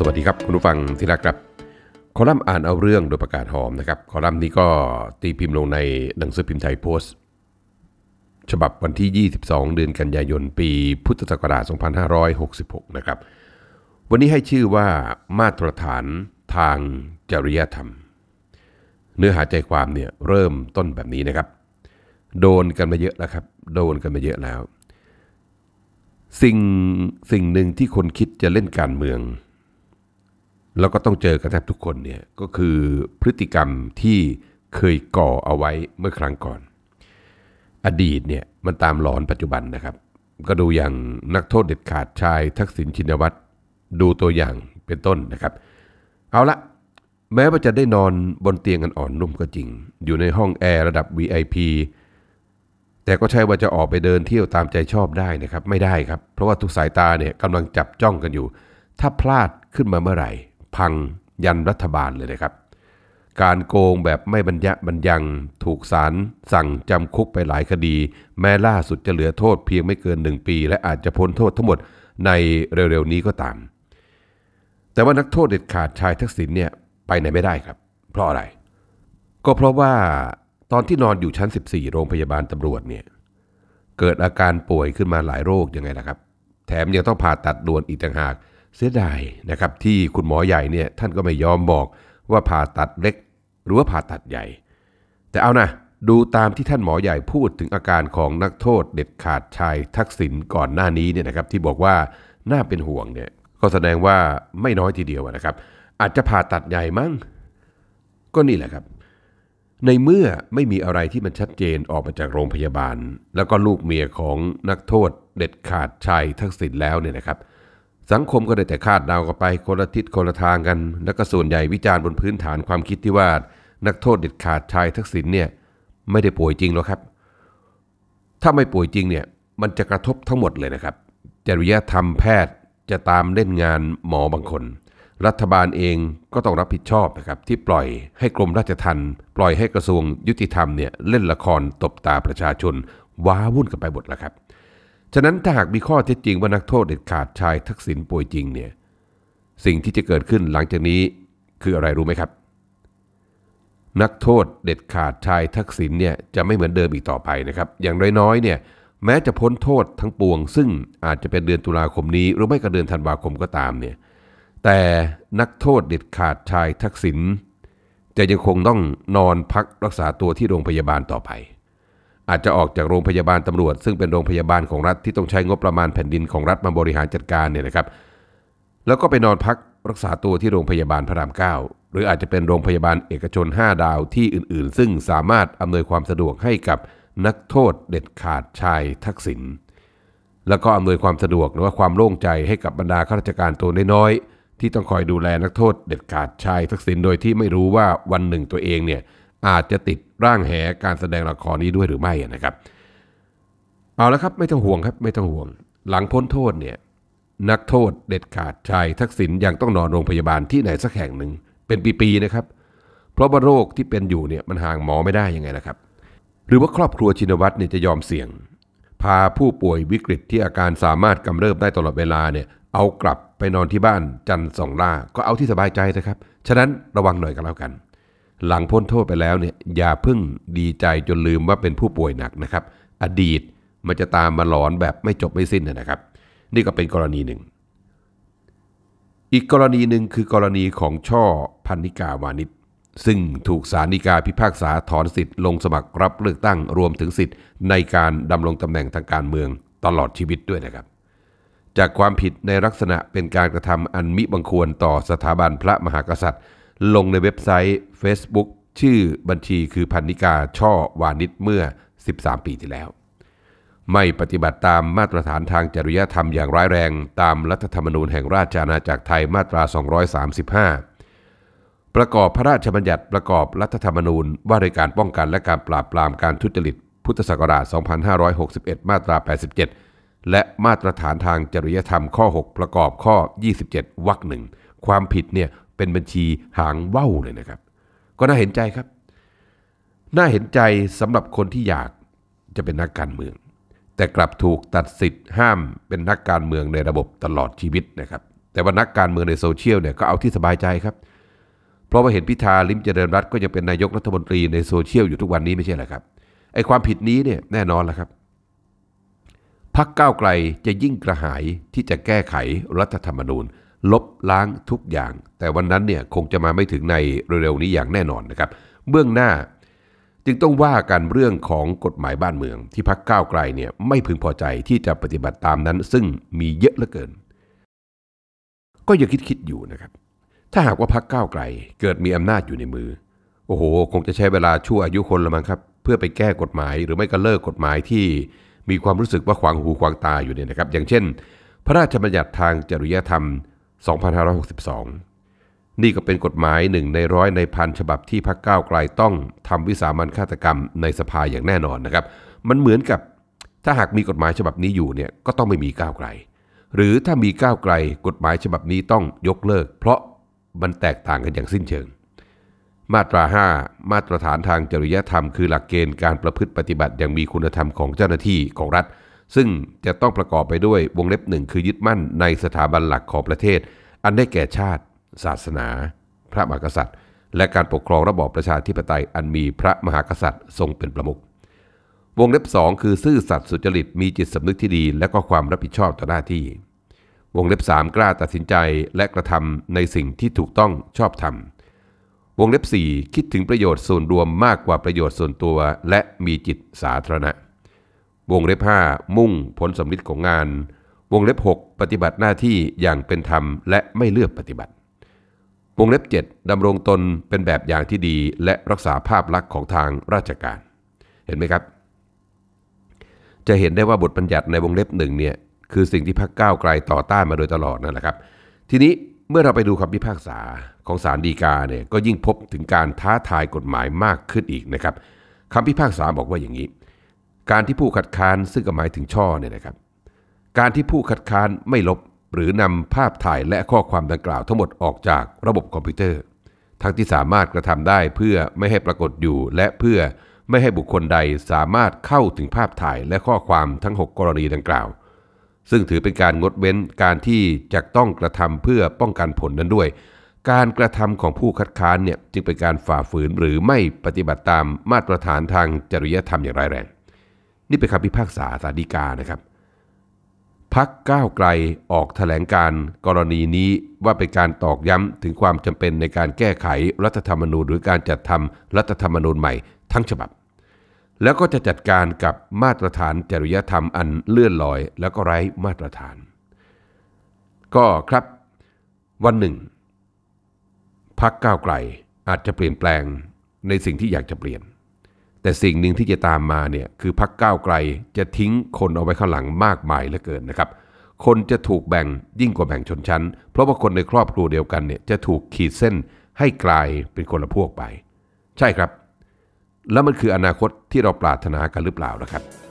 สวัสดีครับ คุณผู้ฟังที่รักครับคอลัมน์อ่านเอาเรื่องโดยประกาศหอมนะครับ คอลัมน์นี้ก็ตีพิมพ์ลงในหนังสือพิมพ์ไทยโพสต์ ฉบับวันที่ 22 เดือนกันยายนปีพุทธศักราช2566นะครับวันนี้ให้ชื่อว่ามาตรฐานทางจริยธรรม เนื้อหาใจความเนี่ยเริ่มต้นแบบนี้นะครับ โดนกันมาเยอะแล้วครับโดนกันมาเยอะแล้วสิ่งสิ่งหนึ่งที่คนคิดจะเล่นการเมืองแล้วก็ต้องเจอกันแทบทุกคนเนี่ยก็คือพฤติกรรมที่เคยก่อเอาไว้เมื่อครั้งก่อน อดีตเนี่ยมันตามหลอนปัจจุบันนะครับ ก็ดูอย่างนักโทษเด็ดขาดชายทักษิณชินวัตรดูตัวอย่างเป็นต้นนะครับ เอาละแม้ว่าจะได้นอนบนเตียงกันอ่อนนุ่มก็จริง อยู่ในห้องแอร์ระดับ VIP แต่ก็ใช่ว่าจะออกไปเดินเที่ยวตามใจชอบได้นะครับ ไม่ได้ครับเพราะว่าทุกสายตาเนี่ยกำลังจับจ้องกันอยู่ ถ้าพลาดขึ้นมาเมื่อไหร่พังยันรัฐบาลเลยนะครับ การโกงแบบไม่บัญญะบัญญัง ถูกศาลสั่งจำคุกไปหลายคดี แม้ล่าสุดจะเหลือโทษเพียงไม่เกินหนึ่งปี และอาจจะพ้นโทษทั้งหมดในเร็ว ๆ นี้ก็ตาม แต่ว่านักโทษเด็ดขาดชายทักษิณเนี่ยไปไหนไม่ได้ครับ เพราะอะไร ก็เพราะว่าตอนที่นอนอยู่ชั้น 14 โรงพยาบาลตำรวจเนี่ยเกิดอาการป่วยขึ้นมาหลายโรคยังไงล่ะครับ แถมยังต้องผ่าตัดด่วนอีกต่างหากเสียดายนะครับ ที่คุณหมอใหญ่เนี่ยท่านก็ไม่ยอมบอกว่าผ่าตัดเล็กหรือว่าผ่าตัดใหญ่ แต่เอานะดูตามที่ท่านหมอใหญ่พูดถึงอาการของนักโทษเด็ดขาดชายทักษิณก่อนหน้านี้เนี่ยนะครับ ที่บอกว่าน่าเป็นห่วงเนี่ย ก็แสดงว่าไม่น้อยทีเดียวนะครับ อาจจะผ่าตัดใหญ่มั้ง ก็นี่แหละครับ ในเมื่อไม่มีอะไรที่มันชัดเจนออกมาจากโรงพยาบาล แล้วก็ลูกเมียของนักโทษเด็ดขาดชายทักษิณแล้วเนี่ยนะครับสังคมก็ได้แต่คาดเดากันไปคนละทิศคนละทางกัน และก็ส่วนใหญ่วิจารณ์บนพื้นฐานความคิดที่ว่า นักโทษเด็ดขาดชายทักษิณเนี่ยไม่ได้ป่วยจริงหรอกครับ ถ้าไม่ป่วยจริงเนี่ยมันจะกระทบทั้งหมดเลยนะครับ จริยธรรมแพทย์จะตามเล่นงานหมอบางคน รัฐบาลเองก็ต้องรับผิดชอบนะครับที่ปล่อยให้กรมราชทัณฑ์ปล่อยให้กระทรวงยุติธรรมเนี่ยเล่นละครตบตาประชาชน ว้าวุ่นกันไปหมดแล้วครับฉะนั้นถ้าหากมีข้อเท็จจริงว่านักโทษเด็ดขาดชายทักษิณป่วยจริงเนี่ยสิ่งที่จะเกิดขึ้นหลังจากนี้คืออะไรรู้ไหมครับ นักโทษเด็ดขาดชายทักษิณเนี่ยจะไม่เหมือนเดิมอีกต่อไปนะครับอย่างน้อยๆเนี่ยแม้จะพ้นโทษทั้งปวงซึ่งอาจจะเป็นเดือนตุลาคมนี้ หรือไม่ก็เดือนธันวาคมก็ตามเนี่ยแต่นักโทษเด็ดขาดชายทักษิณจะยังคงต้องนอนพักรักษาตัวที่โรงพยาบาลต่อไปอาจจะออกจากโรงพยาบาลตำรวจซึ่งเป็นโรงพยาบาลของรัฐที่ต้องใช้งบประมาณแผ่นดินของรัฐมาบริหารจัดการเนี่ยนะครับ แล้วก็ไปนอนพักรักษาตัวที่โรงพยาบาลพระรามเก้าหรืออาจจะเป็นโรงพยาบาลเอกชน 5 ดาวที่อื่นๆ ซึ่งสามารถอำนวยความสะดวกให้กับนักโทษเด็ดขาดชายทักษิณแล้วก็อำนวยความสะดวกหรือว่าความโล่งใจให้กับบรรดาข้าราชการตัวน้อยๆที่ต้องคอยดูแลนักโทษเด็ดขาดชายทักษิณโดยที่ไม่รู้ว่าวันหนึ่งตัวเองเนี่ยอาจจะติดร่างแหการแสดงละครนี้ด้วยหรือไม่นะครับ เอาละครับไม่ต้องห่วงครับไม่ต้องห่วง หลังพ้นโทษเนี่ยนักโทษเด็ดขาดชายทักษิณยังต้องนอนโรงพยาบาลที่ไหนสักแห่งหนึ่งเป็นปีๆนะครับ เพราะว่าโรคที่เป็นอยู่เนี่ยมันห่างหมอไม่ได้ยังไงนะครับ หรือว่าครอบครัวชินวัตรเนี่ยจะยอมเสี่ยง พาผู้ป่วยวิกฤตที่อาการสามารถกำเริบได้ตลอดเวลาเนี่ยเอากลับไปนอนที่บ้าน จันทร์สองล่าก็เอาที่สบายใจนะครับ ฉะนั้นระวังหน่อยกันแล้วกันหลังพ้นโทษไปแล้วเนี่ยอย่าเพิ่งดีใจจนลืมว่าเป็นผู้ป่วยหนักนะครับ อดีตมันจะตามมาหลอนแบบไม่จบไม่สิ้นนะครับ นี่ก็เป็นกรณีหนึ่ง อีกกรณีหนึ่งคือกรณีของช่อพันนิกาวานิชซึ่งถูกสารนิกาพิพากษาถอนสิทธิ์ ลงสมัครรับเลือกตั้งรวมถึงสิทธิ์ในการดำรงตำแหน่งทางการเมืองตลอดชีวิตด้วยนะครับ จากความผิดในลักษณะเป็นการกระทำอันมิบังควรต่อสถาบันพระมหากษัตริย์ลงในเว็บไซต์ Facebook ชื่อบัญชีคือพันนิกาช่อวานิชเมื่อ 13 ปีที่แล้ว ไม่ปฏิบัติตามมาตรฐานทางจริยธรรมอย่างร้ายแรง ตามรัฐธรรมนูญแห่งราชอาณาจักรไทยมาตรา 235 ประกอบพระราชบัญญัติประกอบรัฐธรรมนูญว่าด้วยการป้องกันและการปราบปรามการทุจริตพุทธศักราช 2561 มาตรา 87 และมาตรฐานทางจริยธรรมข้อ 6 ประกอบข้อ 27วรรคหนึ่งความผิดเนี่ยเป็นบัญชีหางว่าวเลยนะครับ ก็น่าเห็นใจครับ น่าเห็นใจสำหรับคนที่อยากจะเป็นนักการเมือง แต่กลับถูกตัดสิทธิ์ห้ามเป็นนักการเมืองในระบบตลอดชีวิตนะครับ แต่ว่านักการเมืองในโซเชียลเนี่ยก็เอาที่สบายใจครับ เพราะว่าเห็นพิธาลิมเจริญรัตก็ยังเป็นนายกรัฐมนตรีในโซเชียลอยู่ทุกวันนี้ไม่ใช่เหรอครับไอ้ความผิดนี้เนี่ยแน่นอนแล้วครับพักก้าวไกลจะยิ่งกระหายที่จะแก้ไขรัฐธรรมนูญลบล้างทุกอย่าง แต่วันนั้นเนี่ยคงจะมาไม่ถึงในเร็วๆนี้อย่างแน่นอนนะครับเบื้องหน้าจึงต้องว่ากันเรื่องของกฎหมายบ้านเมือง ที่พักก้าวไกลเนี่ยไม่พึงพอใจที่จะปฏิบัติตามนั้น ซึ่งมีเยอะเหลือเกิน ก็ยังคิดคิดอยู่นะครับ ถ้าหากว่าพักก้าวไกล เกิดมีอำนาจอยู่ในมือโอ้โห คงจะใช้เวลาชั่วอายุคนละมั้งครับเพื่อไปแก้กฎหมายหรือไม่ก็เลิกกฎหมายที่มีความรู้สึกว่าขวางหูขวางตาอยู่เนี่ยนะครับ อย่างเช่น พระราชบัญญัติทางจริยธรรม2562 นี่ก็เป็นกฎหมายหนึ่งในร้อยในพันฉบับที่พรรคก้าวไกลต้องทำวิสามันฆาตกรรมในสภาอย่างแน่นอนนะครับ มันเหมือนกับถ้าหากมีกฎหมายฉบับนี้อยู่เนี่ยก็ต้องไม่มีก้าวไกล หรือถ้ามีก้าวไกลกฎหมายฉบับนี้ต้องยกเลิกเพราะมันแตกต่างกันอย่างสิ้นเชิง มาตรา 5 มาตรฐานทางจริยธรรมคือหลักเกณฑ์การประพฤติปฏิบัติอย่างมีคุณธรรมของเจ้าหน้าที่ของรัฐซึ่งจะต้องประกอบไปด้วยวงเล็บหนึ่งคือยึดมั่นในสถาบันหลักของประเทศ อันได้แก่ชาติ ศาสนา พระมหากษัตริย์ และการปกครองระบอบประชาธิปไตยอันมีพระมหากษัตริย์ทรงเป็นประมุขวงเล็บ 2 คือซื่อสัตย์สุจริตมีจิตสำนึกที่ดี และก็ความรับผิดชอบต่อหน้าที่ วงเล็บ 3 กล้าตัดสินใจและกระทำในสิ่งที่ถูกต้องชอบธรรมวงเล็บ 4 คิดถึงประโยชน์ส่วนรวมมากกว่าประโยชน์ส่วนตัว และมีจิตสาธารณะวงเล็บ 5 มุ่งผลสำธิ์ของงาน วงเล็บ 6 ปฏิบัติหน้าที่อย่างเป็นธรรมและไม่เลือกปฏิบัติ วงเล็บ 7 ดำรงตนเป็นแบบอย่างที่ดี และรักษาภาพลักษณ์ของทางราชการ เห็นไหมครับ จะเห็นได้ว่าบทบัญญัติในวงเล็บ1เนี่ยคือสิ่งที่พรรคก้าวไกลต่อต้านมาโดยตลอดนั่นแหละครับ ทีนี้เมื่อเราไปดูคำพิพากษาของศาลฎีกาเนี่ยก็ยิ่งพบถึงการท้าทายกฎหมายมากขึ้นอีกนะครับคำพิพากษาบอกว่าอย่างนี้การที่ผู้คัดค้านซึ่งก็หมายถึงช่อเนี่ยนะครับ การที่ผู้คัดค้านไม่ลบหรือนำภาพถ่ายและข้อความดังกล่าว ทั้งหมดออกจากระบบคอมพิวเตอร์ ทั้งที่สามารถกระทำได้เพื่อไม่ให้ปรากฏอยู่ และเพื่อไม่ให้บุคคลใดสามารถเข้าถึงภาพถ่ายและข้อความทั้ง 6 กรณีดังกล่าว ซึ่งถือเป็นการงดเว้นการที่จะต้องกระทำเพื่อป้องกันผลนั้นด้วย การกระทำของผู้คัดค้านเนี่ยจึงเป็นการฝ่าฝืนหรือไม่ปฏิบัติตามมาตรฐานทางจริยธรรมอย่างร้ายแรงนี่เป็นคำพิพากษาสาดีกานะครับพักก้าวไกลออกถแถลงการกรณีนี้ว่าเป็นการตอกย้ำถึงความจำเป็นในการแก้ไขรัฐธรรมนูญ หรือการจัดทำรัฐธรรมนูญใหม่ ทั้งฉบับ แล้วก็จะจัดการกับมาตรฐานจริยธรรมอันเลื่อนลอย แล้วก็ไร้มาตรฐาน ก็ครับ วันหนึ่งพักก้าวไกลอาจจะเปลี่ยนแปลง ในสิ่งที่อยากจะเปลี่ยนแต่สิ่งหนึ่งที่จะตามมาเนี่ยคือพักก้าวไกลจะทิ้งคนเอาไว้ข้างหลังมากมายเหลือเกินนะครับคนจะถูกแบ่งยิ่งกว่าแบ่งชนชั้น เพราะว่าคนในครอบครัวเดียวกันเนี่ยจะถูกขีดเส้นให้กลายเป็นคนละพวกไป ใช่ครับ แล้วมันคืออนาคตที่เราปรารถนากันหรือเปล่านะครับ